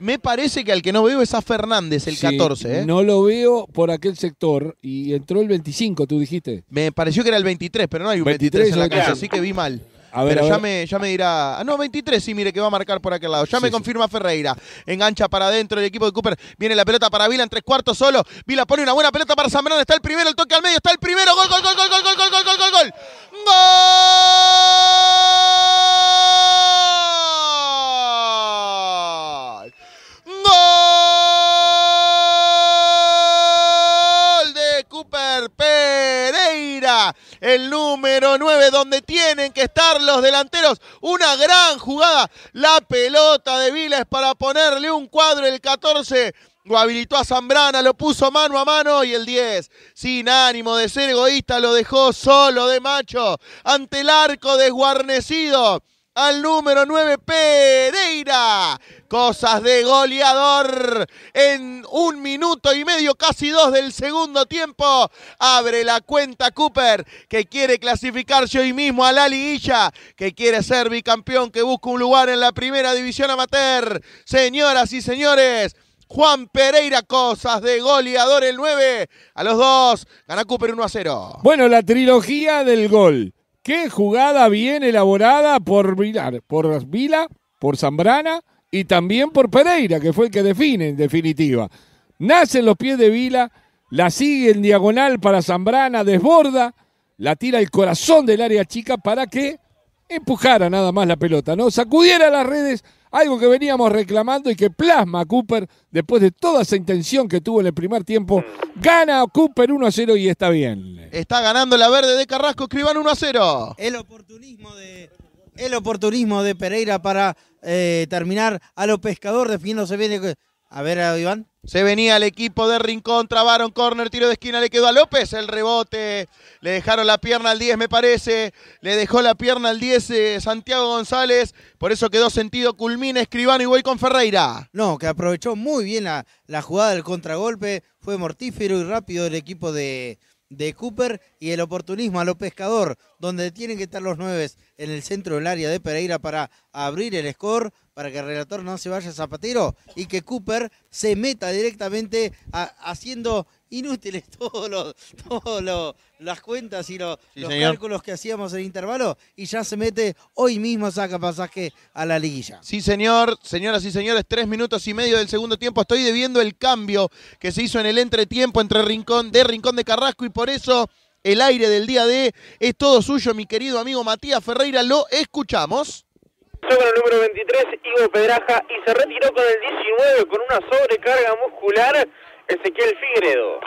Me parece que al que no veo es a Fernández, el 14. ¿eh? No lo veo por aquel sector y entró el 25, tú dijiste. Me pareció que era el 23, pero no hay un 23, en la casa, así que vi mal. Pero ya, Me, ya me dirá. Ah, no, 23, sí, mire, que va a marcar por aquel lado. Ya me confirma Ferreira. Engancha para adentro el equipo de Cooper. Viene la pelota para Vila en tres cuartos solo. Vila pone una buena pelota para Zambrano. Está el primero, el toque al medio. Está el primero. gol, gol, gol, gol, gol, gol, gol, gol, gol. Super Pereira, el número 9, donde tienen que estar los delanteros. Una gran jugada. La pelota de Viles para ponerle un cuadro el 14 lo habilitó a Zambrana, lo puso mano a mano y el 10, sin ánimo de ser egoísta, lo dejó solo de macho ante el arco desguarnecido al número 9 Pereira. Cosas de goleador. En un minuto y medio, casi dos del segundo tiempo, abre la cuenta Cooper, que quiere clasificarse hoy mismo a la liguilla, que quiere ser bicampeón, que busca un lugar en la primera división amateur. Señoras y señores. Juan Pereira, cosas de goleador el 9 a los dos, gana Cooper 1 a 0. Bueno, la trilogía del gol. Qué jugada bien elaborada por por Vila, por Zambrana y también por Pereira, que fue el que define en definitiva. Nacen los pies de Vila, la sigue en diagonal para Zambrana, desborda, la tira el corazón del área chica para que empujara nada más la pelota, ¿no? Sacudiera las redes algo que veníamos reclamando y que plasma Cooper después de toda esa intención que tuvo en el primer tiempo. Mm. Gana Cooper 1 a 0 y está bien. Está ganando la verde de Carrasco, escriban 1 a 0. El oportunismo de, el oportunismo de Pereira para eh, terminar a los pescadores definiéndose bien a ver, Iván. Se venía el equipo de Rincón, trabaron corner tiro de esquina, le quedó a López el rebote. Le dejaron la pierna al 10, me parece. Le dejó la pierna al 10 eh, Santiago González. Por eso quedó sentido Culmina, Escribano y voy con Ferreira. No, que aprovechó muy bien la, jugada del contragolpe. Fue mortífero y rápido el equipo de, Cooper y el oportunismo a lo pescador, donde tienen que estar los nueves en el centro del área de Pereira para abrir el score, para que el relator no se vaya Zapatero y que Cooper se meta directamente haciendo inútiles todas las cuentas y los cálculos que hacíamos en intervalo y ya se mete hoy mismo saca pasaje a la liguilla. Sí, señor, señoras y señores, tres minutos y medio del segundo tiempo. Estoy debiendo el cambio que se hizo en el entretiempo entre Rincón de Rincón de Carrasco y por eso el aire del día de Es Todo Suyo, mi querido amigo Matías Ferreira. Lo escuchamos. Con el número 23, Ivo Pedraja, y se retiró con el 19 con una sobrecarga muscular, Ezequiel Figredo.